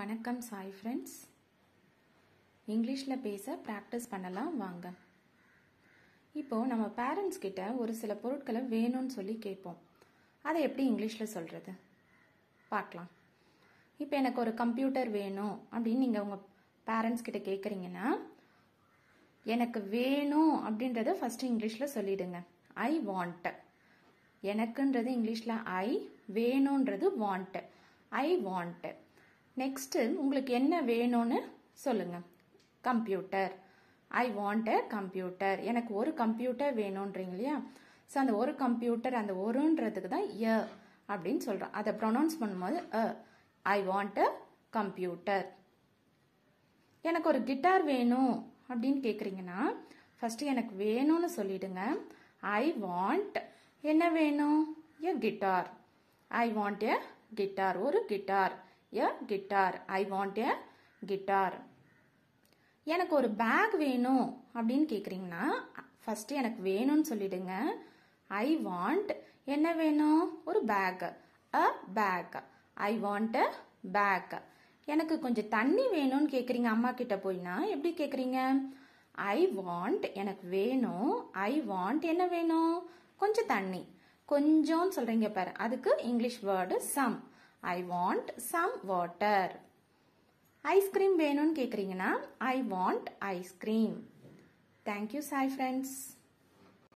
வணக்கம் சாய் ஃப்ரெண்ட்ஸ் இங்கிலீஷில் பேச ப்ராக்டிஸ் பண்ணலாம் வாங்க இப்போது நம்ம பேரண்ட்ஸ் கிட்ட ஒரு சில பொருட்களை வேணும்னு சொல்லி கேட்போம் அதை எப்படி இங்கிலீஷில் சொல்கிறது பார்க்கலாம் இப்போ எனக்கு ஒரு கம்ப்யூட்டர் வேணும் அப்படின்னு நீங்கள் உங்கள் பேரண்ட்ஸ் கிட்ட கேட்குறீங்கன்னா எனக்கு வேணும் அப்படின்றத ஃபஸ்ட்டு இங்கிலீஷில் சொல்லிடுங்க ஐ வாண்ட்டு எனக்குன்றது இங்கிலீஷில் ஐ வேணுன்றது வாண்ட்டு ஐ வாண்ட்டு நெக்ஸ்ட்டு உங்களுக்கு என்ன வேணும்னு சொல்லுங்கள் computer I want a computer எனக்கு ஒரு கம்ப்யூட்டர் வேணும்ன்றீங்க இல்லையா ஸோ அந்த ஒரு கம்ப்யூட்டர் அந்த ஒருன்றதுக்கு தான் எ அப்படின்னு சொல்கிறோம் அதை ப்ரொனவுன்ஸ் பண்ணும்போது அ ஐ வாண்ட் அ கம்ப்யூட்டர் எனக்கு ஒரு கிட்டார் வேணும் அப்படின்னு கேட்குறீங்கன்னா ஃபஸ்ட்டு எனக்கு வேணும்னு சொல்லிடுங்க ஐ வாண்ட் என்ன வேணும் a guitar I want a guitar ஒரு கிட்டார் a guitar I want a guitar எனக்கு ஒரு பேக் வேணும் அப்படின்னு கேட்குறீங்கன்னா ஃபஸ்ட்டு எனக்கு வேணும்னு சொல்லிடுங்க ஐ வாண்ட் என்ன வேணும் ஒரு bag a bag I want a bag எனக்கு கொஞ்சம் தண்ணி வேணும்னு கேட்குறீங்க அம்மா கிட்ட போயினா எப்படி கேட்குறீங்க ஐ வாண்ட் எனக்கு வேணும் ஐ வாண்ட் என்ன வேணும் கொஞ்சம் தண்ணி கொஞ்சம்னு சொல்கிறீங்க பாரு அதுக்கு English word some I want some water. Ice cream venun kekringana. I want ice cream. Thank you, Sai friends.